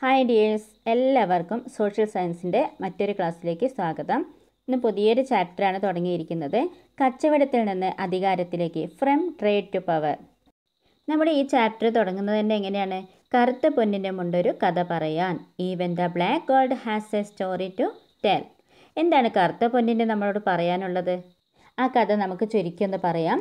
Hi dears എല്ലാവർക്കും social സയൻസിൻ്റെ മറ്റൊരു ക്ലാസ്സിലേക്ക് സ്വാഗതം ഇന്ന് പുതിയൊരു ചാപ്റ്ററാണ് തുടങ്ങിയിരിക്കുന്നത് കച്ചവടത്തിൽ നിന്ന് അധികാരത്തിലേക്ക് ഫ്രം ട്രേഡ് ടു പവർ നമ്മുടെ ഈ ചാപ്റ്റർ തുടങ്ങുന്നത് തന്നെ എങ്ങനെയാണ് കറുത്ത പൊന്നിൻ്റെ മുണ്ടൊരു കഥ പറയാൻ even the black gold has a story to tell എന്താണ് കറുത്ത പൊന്നിൻ്റെ നമ്മളോട് പറയാനുള്ളത് ആ കഥ നമുക്ക് ചുരുക്കി ഒന്ന് പറയാം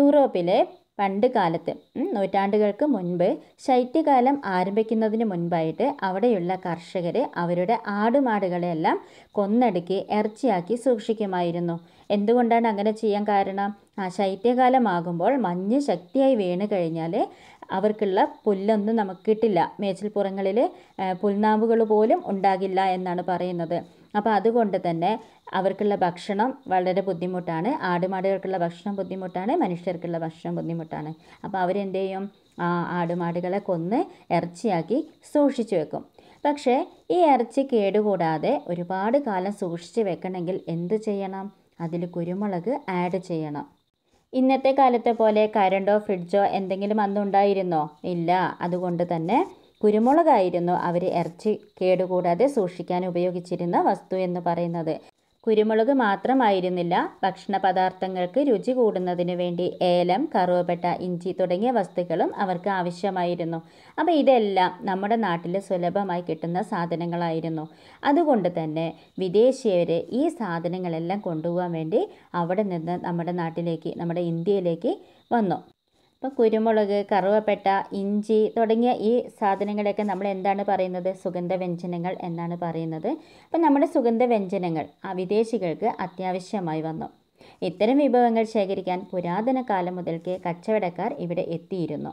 യൂറോപ്പിലെ പണ്ട് കാലത്ത് നൂറ്റാണ്ടുകൾക്ക് മുൻപ് ശൈത്യകാലം ആരംഭിക്കുന്നതിന് മുൻപായിട്ട് അവിടെയുള്ള കർഷകർ അവരുടെ ആടുമാടുകളെയെല്ലാം കൊന്നടുക്കി ഇറച്ചിയാക്കി സൂക്ഷിക്കുമായിരുന്നു എന്തുകൊണ്ടാണ് അങ്ങനെ ചെയ്യാൻ കാരണം ആ ശൈത്യകാലമാകുമ്പോൾ മഞ്ഞ് ശക്തിയായി വീണ് കഴിഞ്ഞാൽ അവർക്കുള്ള പുല്ലൊന്നും നമുക്ക് കിട്ടില്ല മേച്ചിൽപ്പുറങ്ങളിൽ പുൽനാമ്പുകൾ പോലും ഉണ്ടാകില്ല എന്നാണ് പറയുന്നത് അപ്പോൾ അതുകൊണ്ട് തന്നെ അവർക്കുള്ള ഭക്ഷണം വളരെ ബുദ്ധിമുട്ടാണ് ആടുമാടുകൾക്കുള്ള ഭക്ഷണം ബുദ്ധിമുട്ടാണ് മനുഷ്യർക്കുള്ള ഭക്ഷണം ബുദ്ധിമുട്ടാണ് അപ്പോൾ അവരെന്ത് ചെയ്യും ആ ആടുമാടുകളെ കൊന്ന് ഇറച്ചിയാക്കി സൂക്ഷിച്ചു വെക്കും പക്ഷേ ഈ ഇറച്ചി കേടുകൂടാതെ ഒരുപാട് കാലം സൂക്ഷിച്ച് വെക്കണമെങ്കിൽ എന്ത് ചെയ്യണം അതിൽ കുരുമുളക് ആഡ് ചെയ്യണം ഇന്നത്തെ കാലത്തെ പോലെ കരണ്ടോ ഫ്രിഡ്ജോ എന്തെങ്കിലും അന്നുണ്ടായിരുന്നോ ഇല്ല അതുകൊണ്ട് തന്നെ കുരുമുളകായിരുന്നു അവർ ഇറച്ചി കേടുകൂടാതെ സൂക്ഷിക്കാൻ ഉപയോഗിച്ചിരുന്ന വസ്തു എന്ന് പറയുന്നത് കുരുമുളക് മാത്രമായിരുന്നില്ല ഭക്ഷണ പദാർത്ഥങ്ങൾക്ക് രുചി കൂടുന്നതിന് വേണ്ടി ഏലം കറുവപ്പട്ട ഇഞ്ചി തുടങ്ങിയ വസ്തുക്കളും അവർക്ക് ആവശ്യമായിരുന്നു അപ്പോൾ ഇതെല്ലാം നമ്മുടെ നാട്ടിൽ സുലഭമായി കിട്ടുന്ന സാധനങ്ങളായിരുന്നു അതുകൊണ്ട് തന്നെ വിദേശീയർ ഈ സാധനങ്ങളെല്ലാം കൊണ്ടുപോകാൻ വേണ്ടി അവിടെ നിന്ന് നമ്മുടെ നാട്ടിലേക്ക് നമ്മുടെ ഇന്ത്യയിലേക്ക് വന്നു ഇപ്പോൾ കുരുമുളക് കറുവപ്പെട്ട ഇഞ്ചി തുടങ്ങിയ ഈ സാധനങ്ങളെയൊക്കെ നമ്മൾ എന്താണ് പറയുന്നത് സുഗന്ധവ്യഞ്ജനങ്ങൾ എന്നാണ് പറയുന്നത് അപ്പം നമ്മുടെ സുഗന്ധവ്യഞ്ജനങ്ങൾ ആ വിദേശികൾക്ക് അത്യാവശ്യമായി വന്നു ഇത്തരം വിഭവങ്ങൾ ശേഖരിക്കാൻ പുരാതന കാലം മുതൽക്കേ കച്ചവടക്കാർ ഇവിടെ എത്തിയിരുന്നു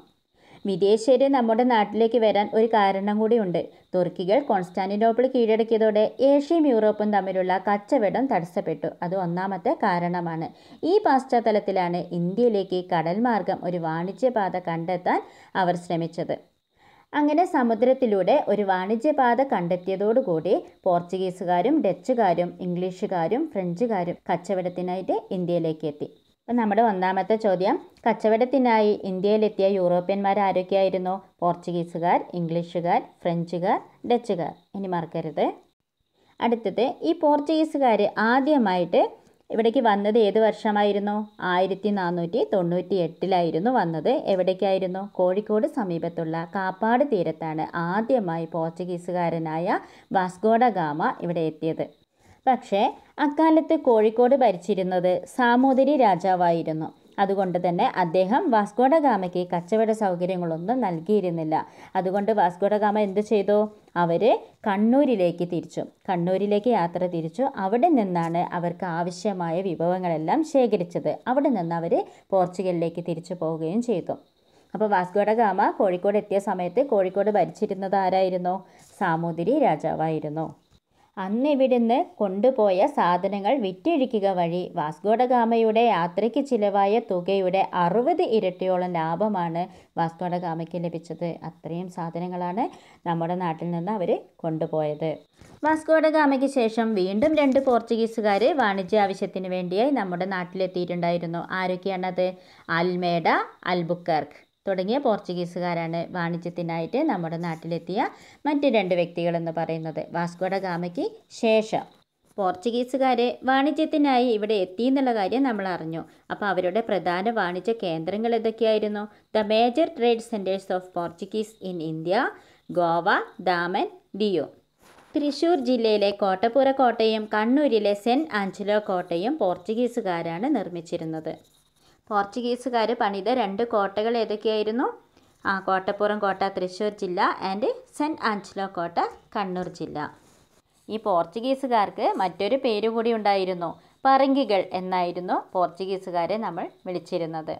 വിദേശീയർ നമ്മുടെ നാട്ടിലേക്ക് വരാൻ ഒരു കാരണം കൂടിയുണ്ട് തുർക്കികൾ കോൺസ്റ്റാന്റിനോപ്പിൾ കീഴടക്കിയതോടെ ഏഷ്യയും യൂറോപ്പും തമ്മിലുള്ള കച്ചവടം തടസ്സപ്പെട്ടു അത് ഒന്നാമത്തെ കാരണമാണ് ഈ പശ്ചാത്തലത്തിലാണ് ഇന്ത്യയിലേക്ക് കടൽ മാർഗം ഒരു വാണിജ്യപാത കണ്ടെത്താൻ അവർ ശ്രമിച്ചത് അങ്ങനെ സമുദ്രത്തിലൂടെ ഒരു വാണിജ്യപാത കണ്ടെത്തിയതോടുകൂടി പോർച്ചുഗീസുകാരും ഡച്ചുകാരും ഇംഗ്ലീഷുകാരും ഫ്രഞ്ചുകാരും കച്ചവടത്തിനായിട്ട് ഇന്ത്യയിലേക്ക് എത്തി അപ്പം നമ്മുടെ ഒന്നാമത്തെ ചോദ്യം കച്ചവടത്തിനായി ഇന്ത്യയിലെത്തിയ യൂറോപ്യന്മാർ ആരൊക്കെയായിരുന്നു പോർച്ചുഗീസുകാർ ഇംഗ്ലീഷുകാർ ഫ്രഞ്ചുകാർ ഡച്ചുകാർ ഇനി മറക്കരുത് അടുത്തത് ഈ പോർച്ചുഗീസുകാർ ആദ്യമായിട്ട് ഇവിടേക്ക് വന്നത് ഏത് വർഷമായിരുന്നു ആയിരത്തി നാനൂറ്റി തൊണ്ണൂറ്റി എട്ടിലായിരുന്നു വന്നത് എവിടേക്കായിരുന്നു കോഴിക്കോട് സമീപത്തുള്ള കാപ്പാട് തീരത്താണ് ആദ്യമായി പോർച്ചുഗീസുകാരനായ വാസ്കോഡ ഗാമ ഇവിടെ എത്തിയത് പക്ഷേ അക്കാലത്ത് കോഴിക്കോട് ഭരിച്ചിരുന്നത് സാമൂതിരി രാജാവായിരുന്നു അതുകൊണ്ട് തന്നെ അദ്ദേഹം വാസ്കോഡഗാമയ്ക്ക് കച്ചവട സൗകര്യങ്ങളൊന്നും നൽകിയിരുന്നില്ല അതുകൊണ്ട് വാസ്കോഡഗാമ എന്ത് ചെയ്തു അവർ കണ്ണൂരിലേക്ക് തിരിച്ചു കണ്ണൂരിലേക്ക് യാത്ര തിരിച്ചു അവിടെ നിന്നാണ് അവർക്ക് ആവശ്യമായ വിഭവങ്ങളെല്ലാം ശേഖരിച്ചത് അവിടെ നിന്ന് അവർ പോർച്ചുഗലിലേക്ക് തിരിച്ചു പോവുകയും ചെയ്തു അപ്പോൾ വാസ്കോഡഗാമ കോഴിക്കോട് എത്തിയ സമയത്ത് കോഴിക്കോട് ഭരിച്ചിരുന്നത് ആരായിരുന്നു സാമൂതിരി രാജാവായിരുന്നു അന്ന് ഇവിടുന്ന് കൊണ്ടുപോയ സാധനങ്ങൾ വിറ്റഴിക്കുക വഴി വാസ്കോഡഗാമയുടെ യാത്രയ്ക്ക് ചിലവായ തുകയുടെ അറുപത് ഇരട്ടിയോളം ലാഭമാണ് വാസ്കോഡഗാമയ്ക്ക് ലഭിച്ചത് അത്രയും സാധനങ്ങളാണ് നമ്മുടെ നാട്ടിൽ നിന്ന് അവർ കൊണ്ടുപോയത് വാസ്കോഡഗാമയ്ക്ക് ശേഷം വീണ്ടും രണ്ട് പോർച്ചുഗീസുകാർ വാണിജ്യ ആവശ്യത്തിന് വേണ്ടിയായി നമ്മുടെ നാട്ടിലെത്തിയിട്ടുണ്ടായിരുന്നു ആരൊക്കെയാണത് അൽമേഡ അൽബുക്കർക്ക് തുടങ്ങിയ പോർച്ചുഗീസുകാരാണ് വാണിജ്യത്തിനായിട്ട് നമ്മുടെ നാട്ടിലെത്തിയ മറ്റ് രണ്ട് വ്യക്തികളെന്ന് പറയുന്നത് വാസ്കോഡ ഗാമയ്ക്ക് ശേഷം പോർച്ചുഗീസുകാർ വാണിജ്യത്തിനായി ഇവിടെ എത്തി എന്നുള്ള കാര്യം നമ്മൾ അറിഞ്ഞു അപ്പോൾ അവരുടെ പ്രധാന വാണിജ്യ കേന്ദ്രങ്ങൾ ഏതൊക്കെയായിരുന്നു the major trade centres of Portuguese in India Goa Daman Diu Thrissur ജില്ലയിലെ കോട്ടപ്പുറ കോട്ടയും കണ്ണൂരിലെ സെൻറ്റ് ആഞ്ചലോ കോട്ടയും പോർച്ചുഗീസുകാരാണ് നിർമ്മിച്ചിരുന്നത് പോർച്ചുഗീസുകാർ പണിത രണ്ട് കോട്ടകൾ ഏതൊക്കെയായിരുന്നു ആ കോട്ടപ്പുറം കോട്ട തൃശ്ശൂർ ജില്ല ആൻഡ് സെൻറ്റ് ആഞ്ചലോ കോട്ട കണ്ണൂർ ജില്ല ഈ പോർച്ചുഗീസുകാർക്ക് മറ്റൊരു പേര് കൂടി ഉണ്ടായിരുന്നു പറങ്കികൾ എന്നായിരുന്നു പോർച്ചുഗീസുകാരെ നമ്മൾ വിളിച്ചിരുന്നത്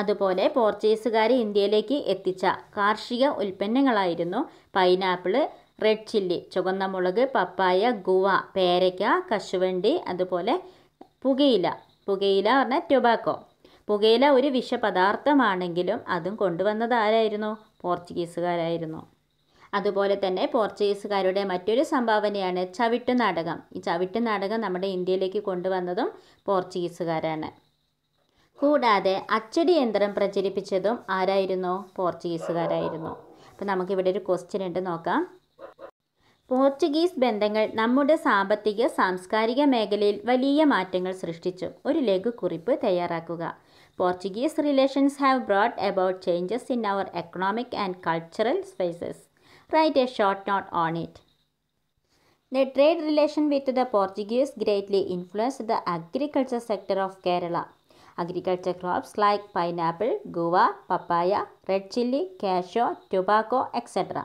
അതുപോലെ പോർച്ചുഗീസുകാർ ഇന്ത്യയിലേക്ക് എത്തിച്ച കാർഷിക ഉൽപ്പന്നങ്ങളായിരുന്നു പൈനാപ്പിൾ റെഡ് ചില്ലി ചുവന്ന മുളക് പപ്പായ ഗുവ പേരയ്ക്ക കശുവണ്ടി അതുപോലെ പുകയില പുകയില പറഞ്ഞാൽ ടൊബാക്കോ പുകയില ഒരു വിഷപദാർത്ഥമാണെങ്കിലും അതും കൊണ്ടുവന്നത് ആരായിരുന്നു പോർച്ചുഗീസുകാരായിരുന്നു അതുപോലെ തന്നെ പോർച്ചുഗീസുകാരുടെ മറ്റൊരു സംഭാവനയാണ് ചവിട്ടു നാടകം ഈ ചവിട്ടു നാടകം നമ്മുടെ ഇന്ത്യയിലേക്ക് കൊണ്ടുവന്നതും പോർച്ചുഗീസുകാരാണ് കൂടാതെ അച്ചടി യന്ത്രം പ്രചരിപ്പിച്ചതും ആരായിരുന്നു പോർച്ചുഗീസുകാരായിരുന്നു അപ്പോൾ നമുക്കിവിടെ ഒരു ക്വസ്റ്റ്യൻ ഉണ്ട് നോക്കാം പോർച്ചുഗീസ് ബന്ധങ്ങൾ നമ്മുടെ സാമ്പത്തിക സാംസ്കാരിക മേഖലയിൽ വലിയ മാറ്റങ്ങൾ സൃഷ്ടിച്ചു ഒരു ലഘുക്കുറിപ്പ് തയ്യാറാക്കുക Portuguese relations have brought about changes in our economic and cultural spaces write a short note on it the trade relation with the Portuguese greatly influence the agriculture sector of Kerala agriculture crops like pineapple guava papaya red chilli cashew tobacco etcetera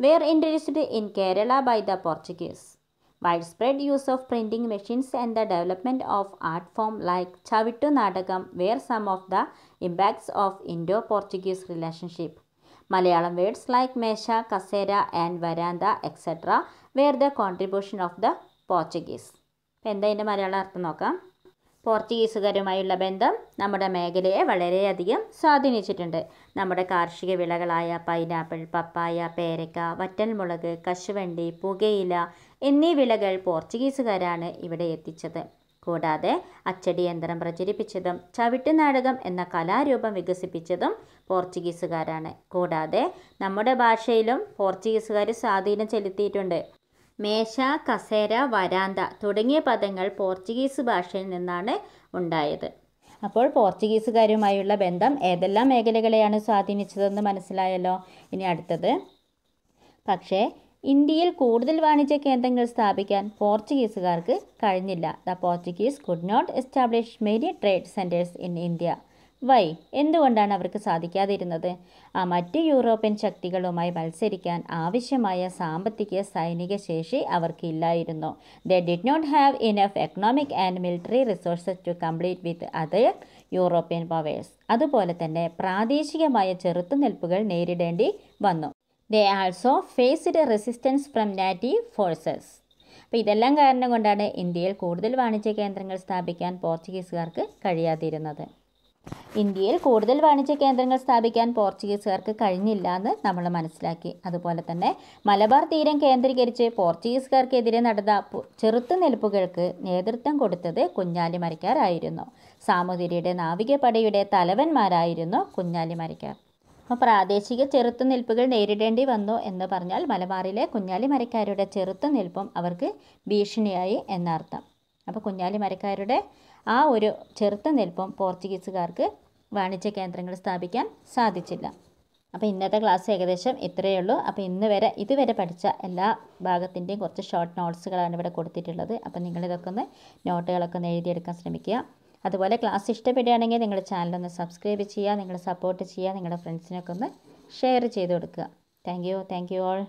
were introduced in Kerala by the Portuguese. Widespread use of printing machines and the development of art form like Chavittu Natakam were some of the impacts of Indo-Portuguese relationship. Malayalam words like Mesha, Kasera and Varanda etc. were the contribution of the Portuguese. എന്താ ഇതിൻ്റെ മലയാളം അർത്ഥം നോക്കാം പോർച്ചുഗീസുകാരുമായുള്ള ബന്ധം നമ്മുടെ മേഖലയെ വളരെയധികം സ്വാധീനിച്ചിട്ടുണ്ട് നമ്മുടെ കാർഷിക വിളകളായ പൈനാപ്പിൾ പപ്പായ പേരക്ക വറ്റൽമുളക് കശുവണ്ടി പുകയില എന്നീ വിളകൾ പോർച്ചുഗീസുകാരാണ് ഇവിടെ എത്തിച്ചത് കൂടാതെ അച്ചടി യന്ത്രം പ്രചരിപ്പിച്ചതും ചവിട്ടുനാടകം എന്ന കലാരൂപം വികസിപ്പിച്ചതും പോർച്ചുഗീസുകാരാണ് കൂടാതെ നമ്മുടെ ഭാഷയിലും പോർച്ചുഗീസുകാർ സ്വാധീനം ചെലുത്തിയിട്ടുണ്ട് മേശ കസേര വരാന്ത തുടങ്ങിയ പദങ്ങൾ പോർച്ചുഗീസ് ഭാഷയിൽ നിന്നാണ് ഉണ്ടായത് അപ്പോൾ പോർച്ചുഗീസുകാരുമായുള്ള ബന്ധം ഏതെല്ലാം മേഖലകളെയാണ് സ്വാധീനിച്ചതെന്ന് മനസ്സിലായല്ലോ ഇനി അടുത്തത് പക്ഷേ ഇന്ത്യയിൽ കൂടുതൽ വാണിജ്യ കേന്ദ്രങ്ങൾ സ്ഥാപിക്കാൻ പോർച്ചുഗീസുകാർക്ക് കഴിഞ്ഞില്ല the Portuguese could not establish many trade centres in India why എന്തുകൊണ്ടാണ് അവർക്ക് സാധിക്കാതിരുന്നത് ആ മറ്റ് യൂറോപ്യൻ ശക്തികളുമായി മത്സരിക്കാൻ ആവശ്യമായ സാമ്പത്തിക സൈനിക ശേഷി അവർക്കില്ലായിരുന്നു they did not have enough economic and military resources to complete with other European powers അതുപോലെ തന്നെ പ്രാദേശികമായ ചെറുത്തുനിൽപ്പുകൾ നേരിടേണ്ടി വന്നു they also faced resistance from native forces അപ്പോൾ ഇതെല്ലാം കാരണം കൊണ്ടാണ് ഇന്ത്യയിൽ കൂടുതൽ വാണിജ്യ കേന്ദ്രങ്ങൾ സ്ഥാപിക്കാൻ പോർച്ചുഗീസുകാർക്ക് കഴിയാതിരുന്നത് ഇന്ത്യയിൽ കൂടുതൽ വാണിജ്യ കേന്ദ്രങ്ങൾ സ്ഥാപിക്കാൻ പോർച്ചുഗീസുകാർക്ക് കഴിഞ്ഞില്ല എന്ന് നമ്മൾ മനസ്സിലാക്കി അതുപോലെ തന്നെ മലബാർ തീരം കേന്ദ്രീകരിച്ച് പോർച്ചുഗീസുകാർക്കെതിരെ നടന്ന ചെറുത്തുനിൽപ്പുകൾക്ക് നേതൃത്വം കൊടുത്തത് കുഞ്ഞാലിമരക്കാരായിരുന്നു സാമൂതിരിയുടെ നാവികപടയുടെ തലവന്മാരായിരുന്നു കുഞ്ഞാലിമരക്കാർ അപ്പോൾ പ്രാദേശിക ചെറുത്തുനിൽപ്പുകൾ നേരിടേണ്ടി വന്നു എന്ന് പറഞ്ഞാൽ മലബാറിലെ കുഞ്ഞാലിമരക്കാരുടെ ചെറുത്തുനിൽപ്പും അവർക്ക് ഭീഷണിയായി എന്നർത്ഥം അപ്പോൾ കുഞ്ഞാലിമരക്കാരുടെ ആ ഒരു നിൽപ്പം പോർച്ചുഗീസുകാർക്ക് വാണിജ്യ കേന്ദ്രങ്ങൾ സ്ഥാപിക്കാൻ സാധിച്ചില്ല അപ്പോൾ ഇന്നത്തെ ക്ലാസ് ഏകദേശം ഇത്രയേ ഉള്ളൂ അപ്പോൾ ഇന്ന് വരെ ഇതുവരെ പഠിച്ച എല്ലാ ഭാഗത്തിൻ്റെയും കുറച്ച് ഷോർട്ട് നോട്ട്സുകളാണ് ഇവിടെ കൊടുത്തിട്ടുള്ളത് അപ്പോൾ നിങ്ങളിതൊക്കെ ഒന്ന് നോട്ടുകളൊക്കെ ഒന്ന് എഴുതിയെടുക്കാൻ ശ്രമിക്കുക അതുപോലെ ക്ലാസ് ഇഷ്ടപ്പെടുകയാണെങ്കിൽ നിങ്ങളുടെ ചാനലൊന്ന് സബ്സ്ക്രൈബ് ചെയ്യുക നിങ്ങൾ സപ്പോർട്ട് ചെയ്യുക നിങ്ങളുടെ ഫ്രണ്ട്സിനൊക്കെ ഒന്ന് ഷെയർ ചെയ്ത് കൊടുക്കുക thank you thank you all